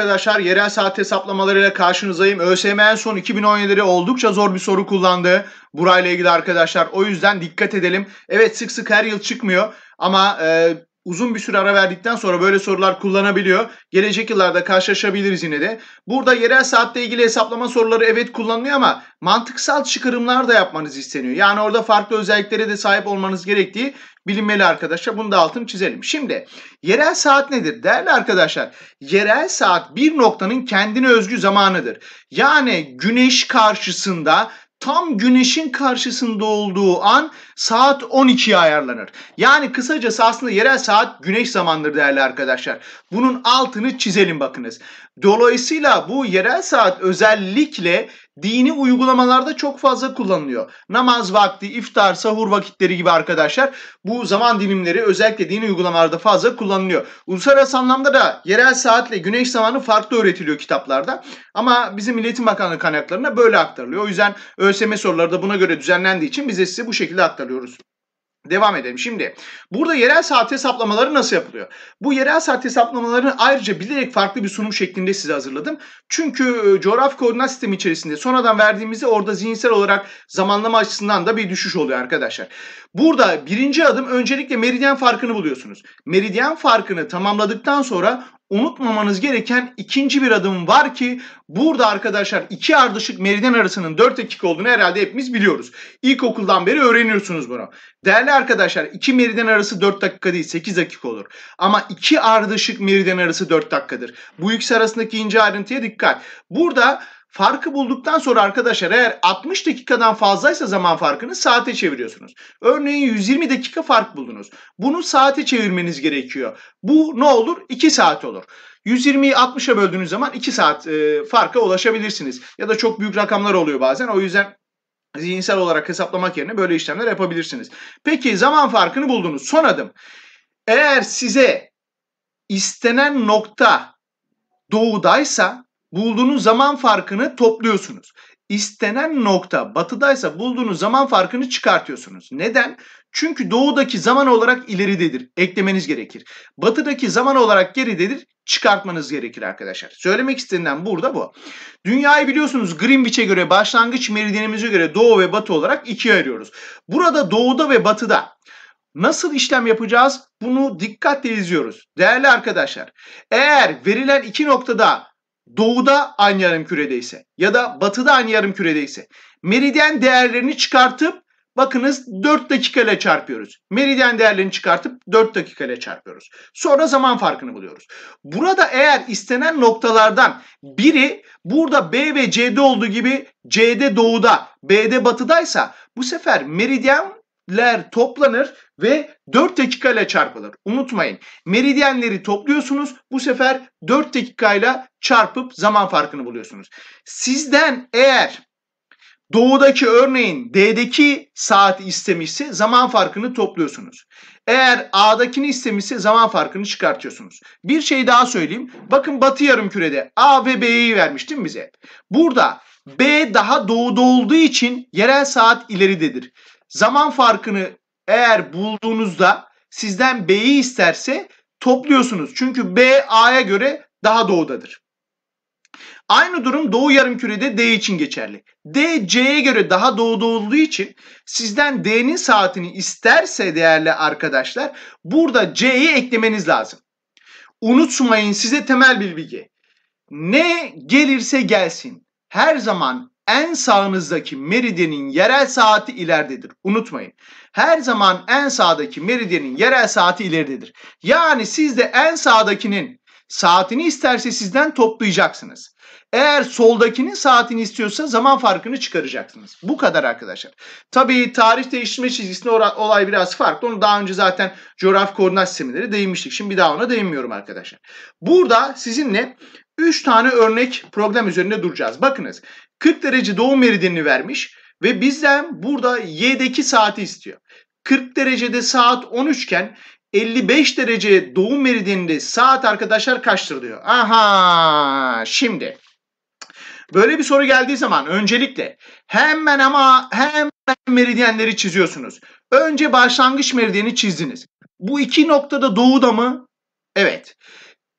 arkadaşlar. Yerel saat hesaplamalarıyla karşınızdayım. ÖSYM en son 2017'de oldukça zor bir soru kullandı. Burayla ilgili arkadaşlar. O yüzden dikkat edelim. Evet sık sık her yıl çıkmıyor. Ama e, uzun bir süre ara verdikten sonra böyle sorular kullanabiliyor. Gelecek yıllarda karşılaşabiliriz yine de. Burada yerel saatle ilgili hesaplama soruları evet kullanılıyor ama mantıksal çıkarımlar da yapmanız isteniyor. Yani orada farklı özelliklere de sahip olmanız gerektiği bilinmeli arkadaşlar. Bunu da altını çizelim. Şimdi yerel saat nedir? Değerli arkadaşlar yerel saat bir noktanın kendine özgü zamanıdır. Yani güneş karşısında tam güneşin karşısında olduğu an saat 12'ye ayarlanır. Yani kısacası aslında yerel saat güneş zamandır değerli arkadaşlar. Bunun altını çizelim bakınız. Dolayısıyla bu yerel saat özellikle dini uygulamalarda çok fazla kullanılıyor. Namaz vakti, iftar, sahur vakitleri gibi arkadaşlar bu zaman dilimleri özellikle dini uygulamalarda fazla kullanılıyor. Uluslararası anlamda da yerel saatle güneş zamanı farklı öğretiliyor kitaplarda. Ama bizim İletişim Bakanlığı kaynaklarına böyle aktarılıyor. O yüzden ÖSYM soruları da buna göre düzenlendiği için bize size bu şekilde aktarılıyor aktarıyoruz. Devam edelim. Şimdi burada yerel saat hesaplamaları nasıl yapılıyor? Bu yerel saat hesaplamalarını ayrıca bilerek farklı bir sunum şeklinde size hazırladım. Çünkü e, coğrafi koordinat sistemi içerisinde sonradan verdiğimizde orada zihinsel olarak zamanlama açısından da bir düşüş oluyor arkadaşlar. Burada birinci adım öncelikle meridyen farkını buluyorsunuz. Meridyen farkını tamamladıktan sonra unutmamanız gereken ikinci bir adım var ki burada arkadaşlar iki ardışık meriden arasının dört dakika olduğunu herhalde hepimiz biliyoruz. İlkokuldan beri öğreniyorsunuz bunu. Değerli arkadaşlar iki meriden arası dört dakika değil sekiz dakika olur. Ama iki ardışık meriden arası dört dakikadır. Bu ikisi arasındaki ince ayrıntıya dikkat. Burada Farkı bulduktan sonra arkadaşlar eğer 60 dakikadan fazlaysa zaman farkını saate çeviriyorsunuz. Örneğin 120 dakika fark buldunuz. Bunu saate çevirmeniz gerekiyor. Bu ne olur? 2 saat olur. 120'yi 60'a böldüğünüz zaman 2 saat e, farka ulaşabilirsiniz. Ya da çok büyük rakamlar oluyor bazen. O yüzden zihinsel olarak hesaplamak yerine böyle işlemler yapabilirsiniz. Peki zaman farkını buldunuz. Son adım. Eğer size istenen nokta doğudaysa bulduğunuz zaman farkını topluyorsunuz. İstenen nokta batıdaysa bulduğunuz zaman farkını çıkartıyorsunuz. Neden? Çünkü doğudaki zaman olarak ileridedir. Eklemeniz gerekir. Batıdaki zaman olarak geridedir. Çıkartmanız gerekir arkadaşlar. Söylemek istenilen burada bu. Dünyayı biliyorsunuz Greenwich'e göre başlangıç meridyenimize göre doğu ve batı olarak ikiye ayırıyoruz. Burada doğuda ve batıda Nasıl işlem yapacağız? Bunu dikkatle izliyoruz. Değerli arkadaşlar, eğer verilen iki noktada doğuda aynı yarım küredeyse ya da batıda aynı yarım küredeyse meridyen değerlerini çıkartıp bakınız 4 dakika çarpıyoruz. Meridyen değerlerini çıkartıp 4 dakika çarpıyoruz. Sonra zaman farkını buluyoruz. Burada eğer istenen noktalardan biri burada B ve C'de olduğu gibi C'de doğuda, B'de batıdaysa bu sefer meridyenler toplanır ve 4 dakika ile çarpılır. Unutmayın. Meridyenleri topluyorsunuz. Bu sefer 4 dakikayla çarpıp zaman farkını buluyorsunuz. Sizden eğer doğudaki örneğin D'deki saat istemişse zaman farkını topluyorsunuz. Eğer A'dakini istemişse zaman farkını çıkartıyorsunuz. Bir şey daha söyleyeyim. Bakın batı yarım kürede A ve B'yi vermiştim bize. Burada B daha doğuda olduğu için yerel saat ileridedir. Zaman farkını eğer bulduğunuzda sizden B'yi isterse topluyorsunuz. Çünkü B A'ya göre daha doğudadır. Aynı durum doğu yarımkürede D için geçerli. D C'ye göre daha doğuda olduğu için sizden D'nin saatini isterse değerli arkadaşlar burada C'yi eklemeniz lazım. Unutmayın size temel bir bilgi. Ne gelirse gelsin her zaman en sağınızdaki meridyenin yerel saati ileridedir. Unutmayın. Her zaman en sağdaki meridyenin yerel saati ileridedir. Yani siz de en sağdakinin saatini isterse sizden toplayacaksınız. Eğer soldakinin saatini istiyorsa zaman farkını çıkaracaksınız. Bu kadar arkadaşlar. Tabii tarih değiştirme çizgisinde olay biraz farklı. Onu daha önce zaten coğrafi koordinat sistemleri değinmiştik. Şimdi bir daha ona değinmiyorum arkadaşlar. Burada sizinle 3 tane örnek problem üzerinde duracağız. Bakınız 40 derece doğu meridyenini vermiş ve bizden burada y'deki saati istiyor. 40 derecede saat 13 iken 55 derece doğu meridyeninde saat arkadaşlar kaçtır diyor. Aha şimdi böyle bir soru geldiği zaman öncelikle hemen ama hemen meridyenleri çiziyorsunuz. Önce başlangıç meridyeni çizdiniz. Bu iki noktada doğuda mı? Evet.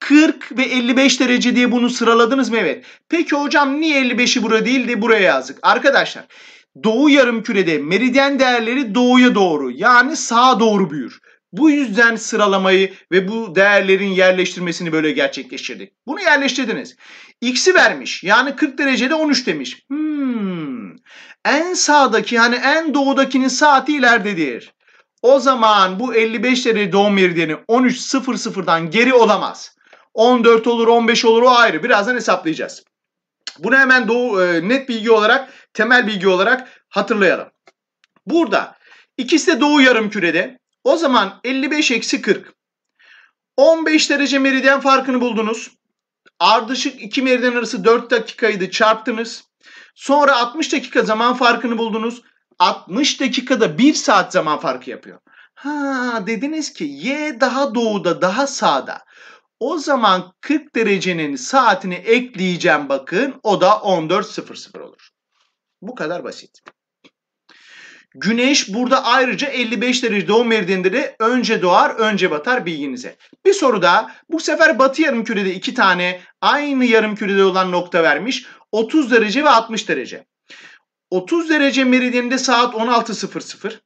40 ve 55 derece diye bunu sıraladınız mı? Evet. Peki hocam niye 55'i buraya değil de buraya yazdık? Arkadaşlar doğu yarım kürede meridyen değerleri doğuya doğru yani sağa doğru büyür. Bu yüzden sıralamayı ve bu değerlerin yerleştirmesini böyle gerçekleştirdik. Bunu yerleştirdiniz. X'i vermiş. Yani 40 derecede 13 demiş. Hmm. En sağdaki yani en doğudakinin saati ilerdedir. O zaman bu 55 derece doğum meridyeni 13.00'dan geri olamaz. 14 olur 15 olur o ayrı. Birazdan hesaplayacağız. Bunu hemen doğu, e, net bilgi olarak, temel bilgi olarak hatırlayalım. Burada ikisi de doğu yarım kürede. O zaman 55 eksi 40. 15 derece meridyen farkını buldunuz. Ardışık iki meridyen arası 4 dakikaydı çarptınız. Sonra 60 dakika zaman farkını buldunuz. 60 dakikada 1 saat zaman farkı yapıyor. Ha dediniz ki Y daha doğuda daha sağda. O zaman 40 derecenin saatini ekleyeceğim bakın. O da 14.00 olur. Bu kadar basit. Güneş burada ayrıca 55 derece doğum meridyeninde de önce doğar önce batar bilginize. Bir soru da, Bu sefer batı yarım kürede iki tane aynı yarım kürede olan nokta vermiş. 30 derece ve 60 derece. 30 derece meridyeninde saat 16.00.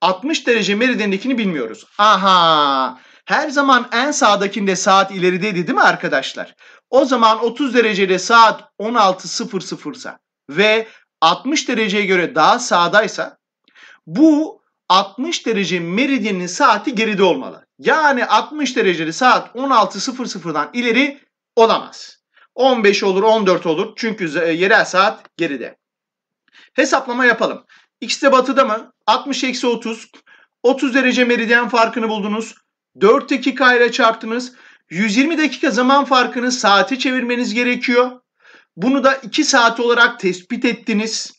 60 derece meridyenindekini bilmiyoruz. Aha! Her zaman en sağdakinde saat ilerideydi değil mi arkadaşlar? O zaman 30 derecede saat 16.00 ise ve 60 dereceye göre daha sağdaysa bu 60 derece meridyenin saati geride olmalı. Yani 60 dereceli saat 16.00'dan ileri olamaz. 15 olur 14 olur çünkü e, yerel saat geride. Hesaplama yapalım. X de batıda mı? 60 eksi 30. 30 derece meridyen farkını buldunuz. 4 dakika ile çarptınız. 120 dakika zaman farkını saate çevirmeniz gerekiyor. Bunu da 2 saat olarak tespit ettiniz.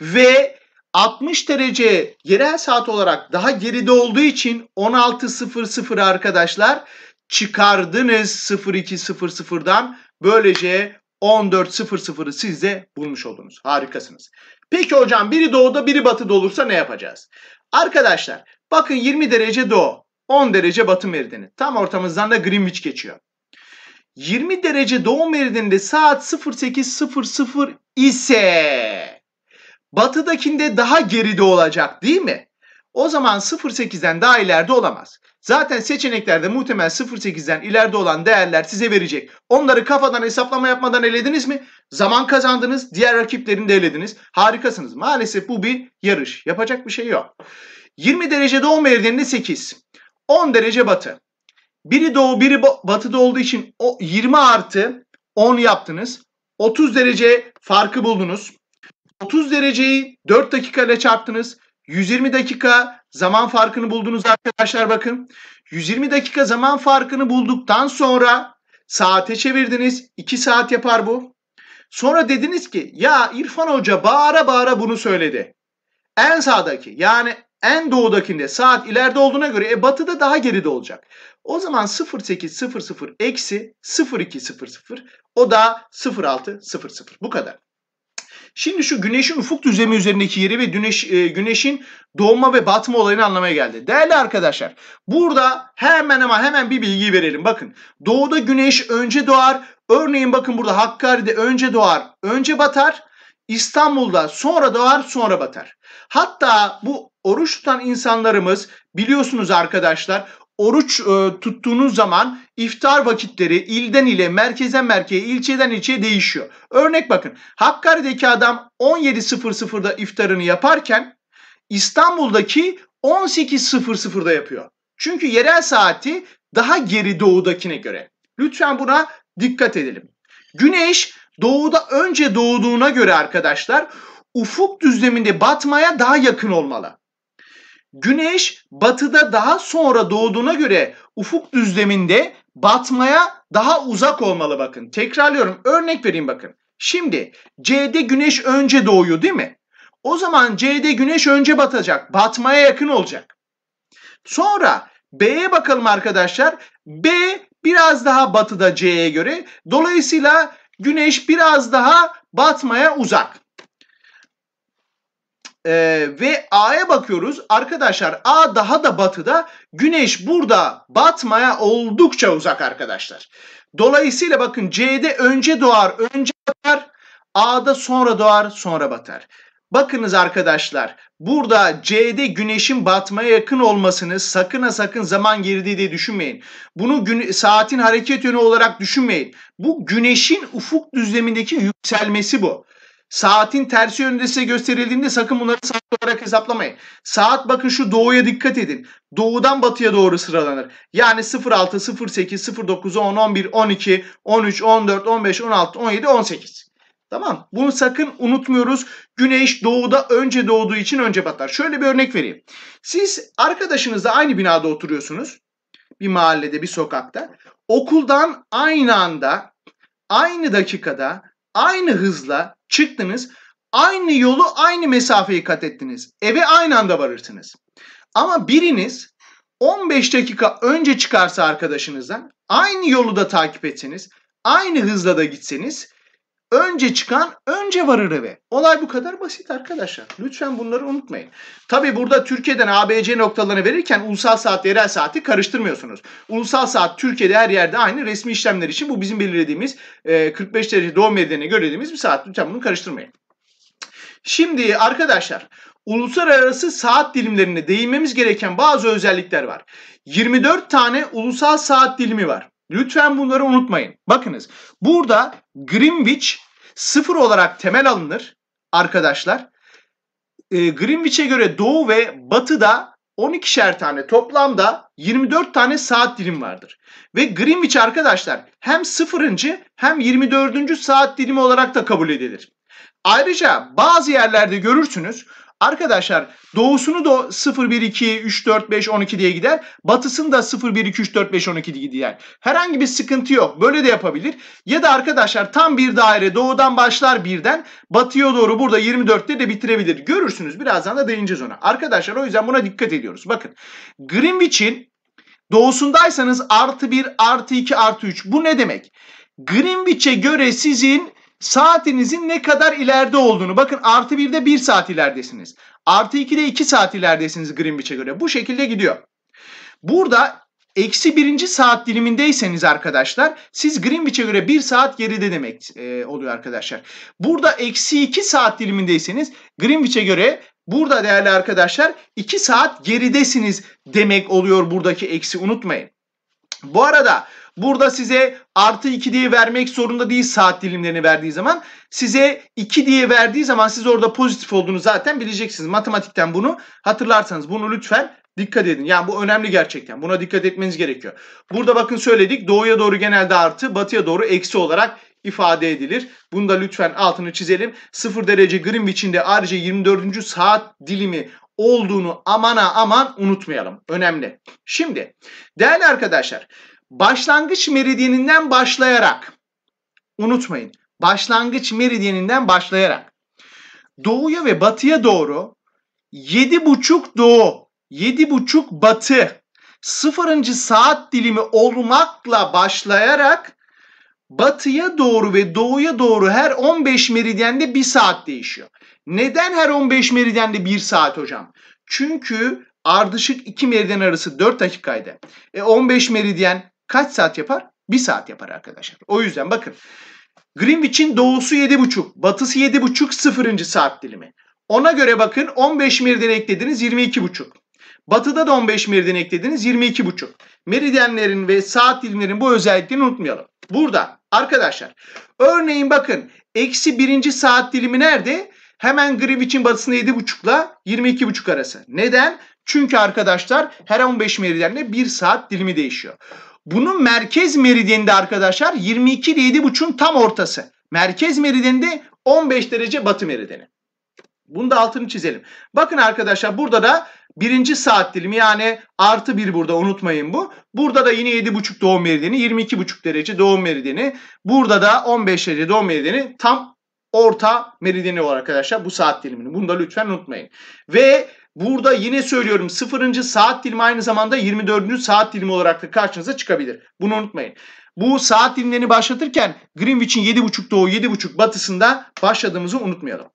Ve 60 derece yerel saat olarak daha geride olduğu için 16.00 arkadaşlar çıkardınız 02.00'dan. Böylece 14.00'ı sizde bulmuş oldunuz. Harikasınız. Peki hocam biri doğuda biri batıda olursa ne yapacağız? Arkadaşlar bakın 20 derece doğu. 10 derece batı meridini Tam ortamızdan da Greenwich geçiyor. 20 derece doğu meridinde saat 08.00 ise batıdakinde daha geride olacak değil mi? O zaman 08'den daha ileride olamaz. Zaten seçeneklerde muhtemel 08'den ileride olan değerler size verecek. Onları kafadan hesaplama yapmadan elediniz mi? Zaman kazandınız, diğer rakiplerini de elediniz. Harikasınız. Maalesef bu bir yarış. Yapacak bir şey yok. 20 derece doğu meridyeninde 8. 10 derece batı. Biri doğu biri batıda olduğu için o 20 artı 10 yaptınız. 30 derece farkı buldunuz. 30 dereceyi 4 dakika ile çarptınız. 120 dakika zaman farkını buldunuz arkadaşlar bakın. 120 dakika zaman farkını bulduktan sonra saate çevirdiniz. 2 saat yapar bu. Sonra dediniz ki ya İrfan Hoca bağıra bağıra bunu söyledi. En sağdaki yani en doğudakinde saat ileride olduğuna göre e, batıda daha geride olacak. O zaman 0800 eksi 0200 o da 0600 bu kadar. Şimdi şu güneşin ufuk düzlemi üzerindeki yeri ve güneş, e, güneşin doğma ve batma olayını anlamaya geldi. Değerli arkadaşlar burada hemen ama hemen bir bilgi verelim. Bakın doğuda güneş önce doğar. Örneğin bakın burada Hakkari'de önce doğar, önce batar. İstanbul'da sonra doğar sonra batar. Hatta bu oruç tutan insanlarımız biliyorsunuz arkadaşlar oruç e, tuttuğunuz zaman iftar vakitleri ilden ile merkezden merkeze, ilçeden ilçeye değişiyor. Örnek bakın Hakkari'deki adam 17.00'da iftarını yaparken İstanbul'daki 18.00'da yapıyor. Çünkü yerel saati daha geri doğudakine göre. Lütfen buna dikkat edelim. Güneş doğuda önce doğduğuna göre arkadaşlar ufuk düzleminde batmaya daha yakın olmalı. Güneş batıda daha sonra doğduğuna göre ufuk düzleminde batmaya daha uzak olmalı bakın. Tekrarlıyorum örnek vereyim bakın. Şimdi C'de güneş önce doğuyor değil mi? O zaman C'de güneş önce batacak. Batmaya yakın olacak. Sonra B'ye bakalım arkadaşlar. B biraz daha batıda C'ye göre. Dolayısıyla Güneş biraz daha batmaya uzak. Ee, ve A'ya bakıyoruz. Arkadaşlar A daha da batıda. Güneş burada batmaya oldukça uzak arkadaşlar. Dolayısıyla bakın C'de önce doğar, önce batar. A'da sonra doğar, sonra batar. Bakınız arkadaşlar burada C'de güneşin batmaya yakın olmasını sakın ha sakın zaman geride diye düşünmeyin. Bunu gün, saatin hareket yönü olarak düşünmeyin. Bu güneşin ufuk düzlemindeki yükselmesi bu. Saatin tersi yönünde size gösterildiğinde sakın bunları saat olarak hesaplamayın. Saat bakın şu doğuya dikkat edin. Doğudan batıya doğru sıralanır. Yani 06, 08, 09, 10, 11, 12, 13, 14, 15, 16, 17, 18. Tamam bunu sakın unutmuyoruz. Güneş doğuda önce doğduğu için önce batar. Şöyle bir örnek vereyim. Siz arkadaşınızla aynı binada oturuyorsunuz. Bir mahallede bir sokakta. Okuldan aynı anda aynı dakikada aynı hızla çıktınız. Aynı yolu aynı mesafeyi kat ettiniz. Eve aynı anda varırsınız. Ama biriniz 15 dakika önce çıkarsa arkadaşınızdan aynı yolu da takip etseniz aynı hızla da gitseniz Önce çıkan önce varır eve. Olay bu kadar basit arkadaşlar. Lütfen bunları unutmayın. Tabi burada Türkiye'den ABC noktalarını verirken ulusal saat yerel saati karıştırmıyorsunuz. Ulusal saat Türkiye'de her yerde aynı resmi işlemler için bu bizim belirlediğimiz 45 e, derece doğum meridyenine dediğimiz bir saat. Lütfen bunu karıştırmayın. Şimdi arkadaşlar uluslararası saat dilimlerine değinmemiz gereken bazı özellikler var. 24 tane ulusal saat dilimi var. Lütfen bunları unutmayın. Bakınız burada Greenwich sıfır olarak temel alınır arkadaşlar. E, Greenwich'e göre doğu ve batıda 12'şer tane toplamda 24 tane saat dilim vardır. Ve Greenwich arkadaşlar hem 0. hem 24. saat dilimi olarak da kabul edilir. Ayrıca bazı yerlerde görürsünüz Arkadaşlar doğusunu da 0 1 2 3 4 5 12 diye gider. Batısını da 0 1 2 3 4 5 12 diye gider. Herhangi bir sıkıntı yok. Böyle de yapabilir. Ya da arkadaşlar tam bir daire doğudan başlar birden batıya doğru burada 24'te de bitirebilir. Görürsünüz birazdan da değineceğiz ona. Arkadaşlar o yüzden buna dikkat ediyoruz. Bakın Greenwich'in doğusundaysanız artı 1 artı 2 artı 3 bu ne demek? Greenwich'e göre sizin saatinizin ne kadar ileride olduğunu. Bakın artı 1'de bir saat ileridesiniz. Artı iki de iki saat ileridesiniz Greenwich'e göre. Bu şekilde gidiyor. Burada eksi birinci saat dilimindeyseniz arkadaşlar siz Greenwich'e göre bir saat geride demek e, oluyor arkadaşlar. Burada eksi iki saat dilimindeyseniz Greenwich'e göre burada değerli arkadaşlar iki saat geridesiniz demek oluyor buradaki eksi unutmayın. Bu arada Burada size artı 2 diye vermek zorunda değil saat dilimlerini verdiği zaman. Size 2 diye verdiği zaman siz orada pozitif olduğunu zaten bileceksiniz. Matematikten bunu hatırlarsanız bunu lütfen dikkat edin. Yani bu önemli gerçekten. Buna dikkat etmeniz gerekiyor. Burada bakın söyledik doğuya doğru genelde artı batıya doğru eksi olarak ifade edilir. Bunu da lütfen altını çizelim. 0 derece Greenwich'in de ayrıca 24. saat dilimi olduğunu amana aman unutmayalım. Önemli. Şimdi değerli arkadaşlar başlangıç meridyeninden başlayarak unutmayın. Başlangıç meridyeninden başlayarak doğuya ve batıya doğru 7.5 doğu, 7.5 batı sıfırıncı saat dilimi olmakla başlayarak batıya doğru ve doğuya doğru her 15 meridyende bir saat değişiyor. Neden her 15 meridyende bir saat hocam? Çünkü ardışık iki meridyen arası 4 dakikaydı. E 15 meridyen kaç saat yapar? Bir saat yapar arkadaşlar. O yüzden bakın Greenwich'in doğusu 7.30, batısı 7.30 sıfırıncı saat dilimi. Ona göre bakın 15 meridyen eklediniz 22.5. Batıda da 15 meridyen eklediniz 22.5. Meridyenlerin ve saat dilimlerin bu özelliklerini unutmayalım. Burada arkadaşlar örneğin bakın eksi birinci saat dilimi nerede? Hemen Greenwich'in batısında 7.5 ile 22.5 arası. Neden? Çünkü arkadaşlar her 15 meridyenle 1 saat dilimi değişiyor. Bunun merkez meridyeninde arkadaşlar 22 ile 7.5'un tam ortası. Merkez meridyeninde 15 derece batı merideni. Bunu da altını çizelim. Bakın arkadaşlar burada da birinci saat dilimi yani artı bir burada unutmayın bu. Burada da yine 7.5 doğum meridyeni 22.5 derece doğum meridyeni. Burada da 15 derece doğum meridyeni tam orta meridyeni var arkadaşlar bu saat dilimini. Bunu da lütfen unutmayın. Ve Burada yine söylüyorum 0. saat dilimi aynı zamanda 24. saat dilimi olarak da karşınıza çıkabilir. Bunu unutmayın. Bu saat dilimlerini başlatırken Greenwich'in 7.30 doğu 7.30 batısında başladığımızı unutmayalım.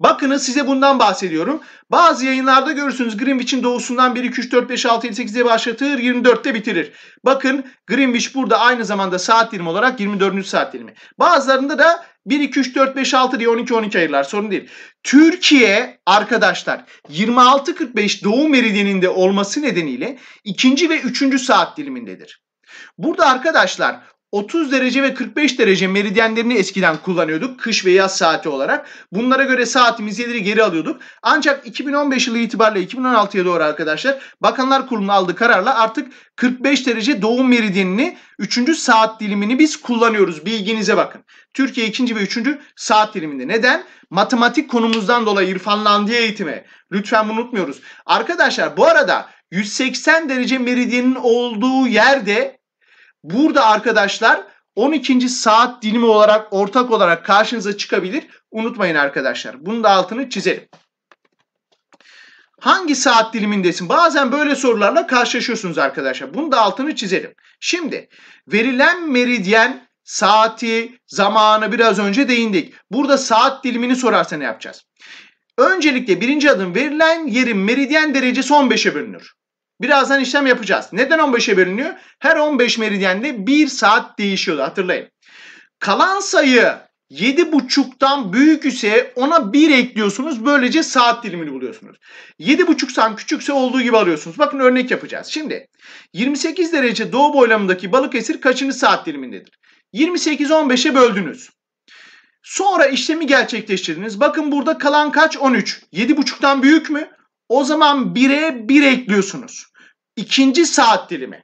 Bakınız size bundan bahsediyorum. Bazı yayınlarda görürsünüz Greenwich'in doğusundan 1, 2, 3, 4, 5, 6, 7, 8 diye başlatır 24'te bitirir. Bakın Greenwich burada aynı zamanda saat dilimi olarak 24. saat dilimi. Bazılarında da 1, 2, 3, 4, 5, 6 diye 12, 12 ayırlar sorun değil. Türkiye arkadaşlar 26.45 doğu meridyeninde olması nedeniyle ikinci ve üçüncü saat dilimindedir. Burada arkadaşlar 30 derece ve 45 derece meridyenlerini eskiden kullanıyorduk kış ve yaz saati olarak. Bunlara göre saatimiz ileri geri alıyorduk. Ancak 2015 yılı itibariyle 2016'ya doğru arkadaşlar Bakanlar Kurulu'nun aldığı kararla artık 45 derece doğum meridyenini 3. saat dilimini biz kullanıyoruz. Bilginize bakın. Türkiye 2. ve 3. saat diliminde. Neden? Matematik konumuzdan dolayı irfanlandığı eğitime. Lütfen bunu unutmuyoruz. Arkadaşlar bu arada 180 derece meridyenin olduğu yerde Burada arkadaşlar 12. saat dilimi olarak ortak olarak karşınıza çıkabilir. Unutmayın arkadaşlar. Bunun da altını çizelim. Hangi saat dilimindesin? Bazen böyle sorularla karşılaşıyorsunuz arkadaşlar. Bunun da altını çizelim. Şimdi verilen meridyen saati, zamanı biraz önce değindik. Burada saat dilimini sorarsa ne yapacağız? Öncelikle birinci adım verilen yerin meridyen derecesi 15'e bölünür. Birazdan işlem yapacağız. Neden 15'e bölünüyor? Her 15 meridyende 1 saat değişiyordu hatırlayın. Kalan sayı 7.5'tan büyük ise ona 1 ekliyorsunuz. Böylece saat dilimini buluyorsunuz. 7.5'tan küçükse olduğu gibi alıyorsunuz. Bakın örnek yapacağız. Şimdi 28 derece doğu boylamındaki Balıkesir kaçıncı saat dilimindedir? 28 15'e böldünüz. Sonra işlemi gerçekleştirdiniz. Bakın burada kalan kaç? 13. 7.5'tan büyük mü? O zaman 1'e 1 ekliyorsunuz ikinci saat dilimi.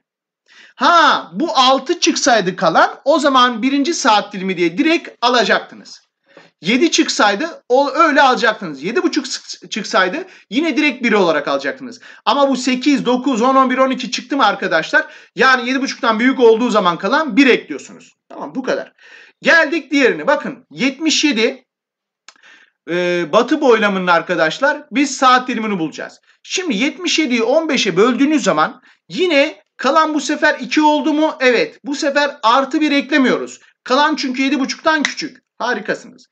Ha bu 6 çıksaydı kalan o zaman birinci saat dilimi diye direkt alacaktınız. 7 çıksaydı o öyle alacaktınız. 7,5 çıksaydı yine direkt 1 olarak alacaktınız. Ama bu 8, 9, 10, 11, 12 çıktı mı arkadaşlar? Yani 7,5'tan büyük olduğu zaman kalan 1 ekliyorsunuz. Tamam bu kadar. Geldik diğerine. Bakın 77 e, batı boylamının arkadaşlar biz saat dilimini bulacağız. Şimdi 77'yi 15'e böldüğünüz zaman yine kalan bu sefer 2 oldu mu? Evet bu sefer artı 1 eklemiyoruz. Kalan çünkü 7.5'tan küçük. Harikasınız.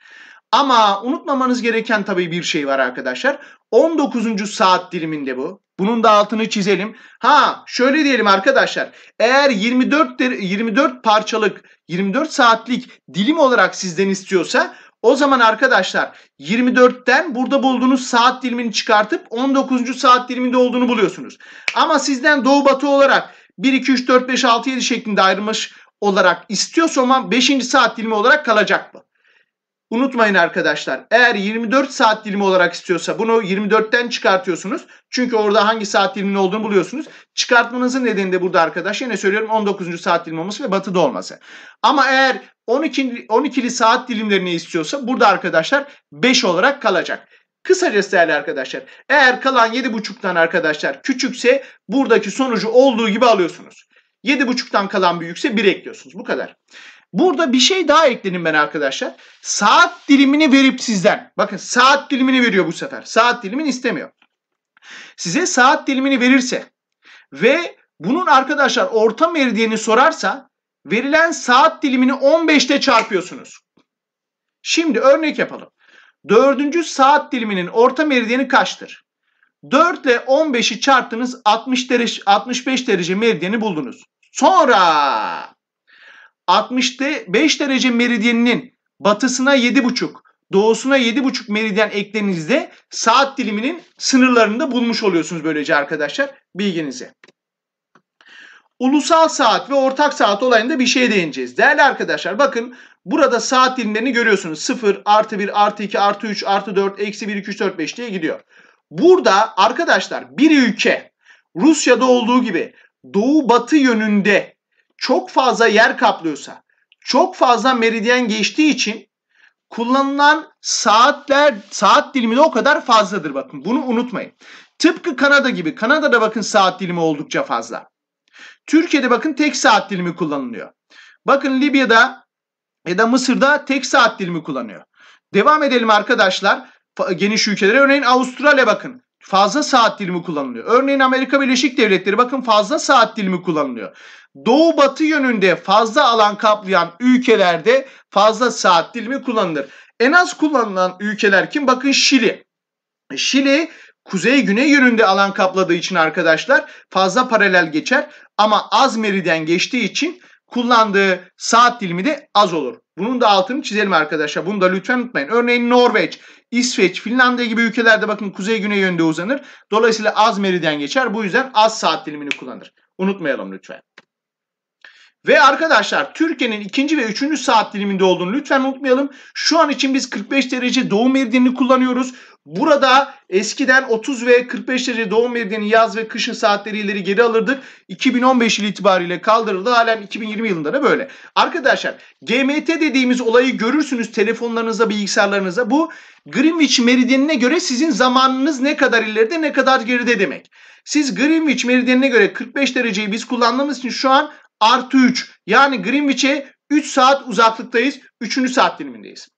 Ama unutmamanız gereken tabii bir şey var arkadaşlar. 19. saat diliminde bu. Bunun da altını çizelim. Ha şöyle diyelim arkadaşlar. Eğer 24 24 parçalık 24 saatlik dilim olarak sizden istiyorsa o zaman arkadaşlar 24'ten burada bulduğunuz saat dilimini çıkartıp 19. saat diliminde olduğunu buluyorsunuz. Ama sizden doğu batı olarak 1, 2, 3, 4, 5, 6, 7 şeklinde ayrılmış olarak istiyorsa o zaman 5. saat dilimi olarak kalacak mı? Unutmayın arkadaşlar eğer 24 saat dilimi olarak istiyorsa bunu 24'ten çıkartıyorsunuz. Çünkü orada hangi saat diliminin olduğunu buluyorsunuz. Çıkartmanızın nedeni de burada arkadaş yine söylüyorum 19. saat dilimi olması ve batıda olması. Ama eğer 12 12'li saat dilimlerini istiyorsa burada arkadaşlar 5 olarak kalacak. Kısacası değerli arkadaşlar eğer kalan 7.5'tan arkadaşlar küçükse buradaki sonucu olduğu gibi alıyorsunuz. 7.5'tan kalan büyükse 1 ekliyorsunuz. Bu kadar. Burada bir şey daha ekledim ben arkadaşlar. Saat dilimini verip sizden. Bakın saat dilimini veriyor bu sefer. Saat dilimini istemiyor. Size saat dilimini verirse ve bunun arkadaşlar orta meridyeni sorarsa verilen saat dilimini 15'te çarpıyorsunuz. Şimdi örnek yapalım. Dördüncü saat diliminin orta meridyeni kaçtır? 4 ile 15'i çarptınız 60 derece, 65 derece meridyeni buldunuz. Sonra 65 derece meridyeninin batısına 7,5, doğusuna 7,5 meridyen eklediğinizde saat diliminin sınırlarını da bulmuş oluyorsunuz böylece arkadaşlar bilginize. Ulusal saat ve ortak saat olayında bir şeye değineceğiz. Değerli arkadaşlar bakın burada saat dilimlerini görüyorsunuz. 0, artı 1, artı 2, artı 3, artı 4, eksi 1, 2, 3, 4, 5 diye gidiyor. Burada arkadaşlar bir ülke Rusya'da olduğu gibi doğu batı yönünde çok fazla yer kaplıyorsa, çok fazla meridyen geçtiği için kullanılan saatler, saat dilimi de o kadar fazladır bakın. Bunu unutmayın. Tıpkı Kanada gibi. Kanada'da bakın saat dilimi oldukça fazla. Türkiye'de bakın tek saat dilimi kullanılıyor. Bakın Libya'da ya da Mısır'da tek saat dilimi kullanıyor. Devam edelim arkadaşlar. Geniş ülkelere örneğin Avustralya bakın fazla saat dilimi kullanılıyor. Örneğin Amerika Birleşik Devletleri bakın fazla saat dilimi kullanılıyor. Doğu batı yönünde fazla alan kaplayan ülkelerde fazla saat dilimi kullanılır. En az kullanılan ülkeler kim? Bakın Şili. Şili kuzey güney yönünde alan kapladığı için arkadaşlar fazla paralel geçer ama az meriden geçtiği için kullandığı saat dilimi de az olur. Bunun da altını çizelim arkadaşlar. Bunu da lütfen unutmayın. Örneğin Norveç, İsveç, Finlandiya gibi ülkelerde bakın kuzey güney yönde uzanır. Dolayısıyla az meridyen geçer. Bu yüzden az saat dilimini kullanır. Unutmayalım lütfen. Ve arkadaşlar Türkiye'nin ikinci ve üçüncü saat diliminde olduğunu lütfen unutmayalım. Şu an için biz 45 derece doğu meridyenini kullanıyoruz. Burada eskiden 30 ve 45 derece doğum meridyeni yaz ve kışın saatleri ileri geri alırdık. 2015 yılı itibariyle kaldırıldı. Halen 2020 yılında da böyle. Arkadaşlar GMT dediğimiz olayı görürsünüz telefonlarınızda, bilgisayarlarınızda. Bu Greenwich meridyenine göre sizin zamanınız ne kadar ileride ne kadar geride demek. Siz Greenwich meridyenine göre 45 dereceyi biz kullandığımız için şu an artı 3. Yani Greenwich'e 3 saat uzaklıktayız. 3. saat dilimindeyiz.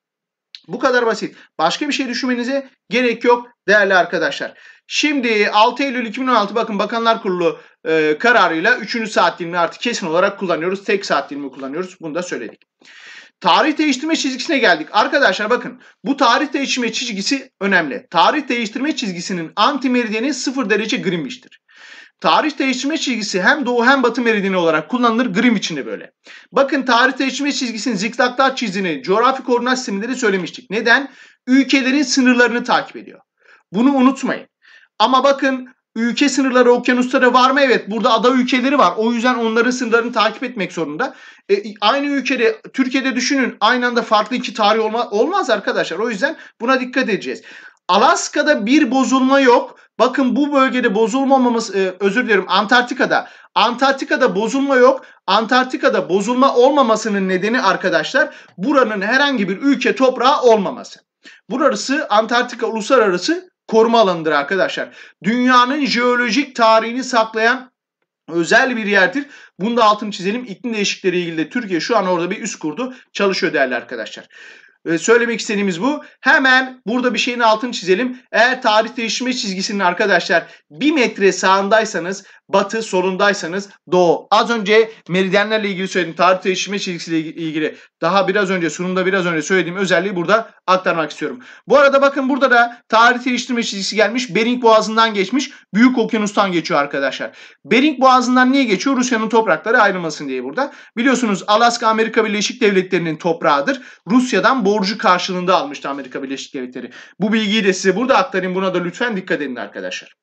Bu kadar basit. Başka bir şey düşünmenize gerek yok değerli arkadaşlar. Şimdi 6 Eylül 2016 bakın Bakanlar Kurulu e, kararıyla 3. saat dilimi artık kesin olarak kullanıyoruz. Tek saat dilimi kullanıyoruz. Bunu da söyledik. Tarih değiştirme çizgisine geldik. Arkadaşlar bakın bu tarih değiştirme çizgisi önemli. Tarih değiştirme çizgisinin antimeridyeni 0 derece Greenwich'tir. Tarih değişme çizgisi hem doğu hem batı meridyeni olarak kullanılır Grimm içinde böyle. Bakın tarih değişme çizgisinin zikzaklar çizdiğini coğrafi koordinat sistemleri söylemiştik. Neden? Ülkelerin sınırlarını takip ediyor. Bunu unutmayın. Ama bakın ülke sınırları okyanuslara var mı? Evet burada ada ülkeleri var. O yüzden onların sınırlarını takip etmek zorunda. E, aynı ülkede Türkiye'de düşünün aynı anda farklı iki tarih olma, olmaz arkadaşlar. O yüzden buna dikkat edeceğiz. Alaska'da bir bozulma yok. Bakın bu bölgede bozulmamamız e, özür dilerim Antarktika'da. Antarktika'da bozulma yok. Antarktika'da bozulma olmamasının nedeni arkadaşlar buranın herhangi bir ülke toprağı olmaması. Burası Antarktika uluslararası koruma alanıdır arkadaşlar. Dünyanın jeolojik tarihini saklayan özel bir yerdir. Bunu da altını çizelim. İklim değişikliğiyle ilgili de Türkiye şu an orada bir üst kurdu. Çalışıyor değerli arkadaşlar. Ee, söylemek istediğimiz bu. Hemen burada bir şeyin altını çizelim. Eğer tarih değişme çizgisinin arkadaşlar bir metre sağındaysanız batı, solundaysanız doğu. Az önce meridyenlerle ilgili söyledim, tarih değişimi çizgisiyle ilgili daha biraz önce sunumda biraz önce söylediğim özelliği burada aktarmak istiyorum. Bu arada bakın burada da tarih değiştirme çizgisi gelmiş. Bering Boğazı'ndan geçmiş. Büyük Okyanus'tan geçiyor arkadaşlar. Bering Boğazı'ndan niye geçiyor? Rusya'nın toprakları ayrılmasın diye burada. Biliyorsunuz Alaska Amerika Birleşik Devletleri'nin toprağıdır. Rusya'dan borcu karşılığında almıştı Amerika Birleşik Devletleri. Bu bilgiyi de size burada aktarayım. Buna da lütfen dikkat edin arkadaşlar.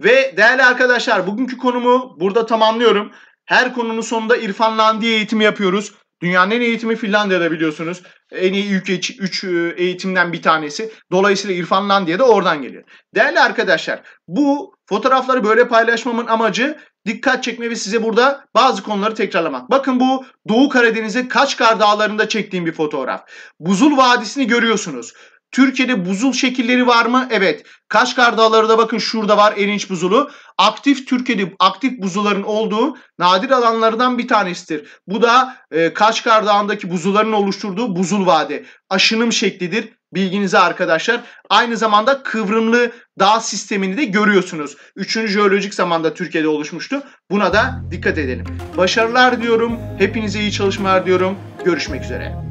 Ve değerli arkadaşlar bugünkü konumu burada tamamlıyorum. Her konunun sonunda İrfan Landi eğitimi yapıyoruz. Dünyanın en iyi eğitimi Finlandiya'da biliyorsunuz. En iyi ülke 3 e, eğitimden bir tanesi. Dolayısıyla İrfan Landiya da oradan geliyor. Değerli arkadaşlar bu fotoğrafları böyle paylaşmamın amacı dikkat çekme ve size burada bazı konuları tekrarlamak. Bakın bu Doğu Karadeniz'in Kaçkar Dağları'nda çektiğim bir fotoğraf. Buzul Vadisi'ni görüyorsunuz. Türkiye'de buzul şekilleri var mı? Evet. Kaşgar Dağları da bakın şurada var Erinç buzulu. Aktif Türkiye'de aktif buzulların olduğu nadir alanlardan bir tanesidir. Bu da e, Kaşgar Dağı'ndaki buzulların oluşturduğu buzul vadi Aşınım şeklidir. Bilginize arkadaşlar. Aynı zamanda kıvrımlı dağ sistemini de görüyorsunuz. Üçüncü jeolojik zamanda Türkiye'de oluşmuştu. Buna da dikkat edelim. Başarılar diyorum. Hepinize iyi çalışmalar diyorum. Görüşmek üzere.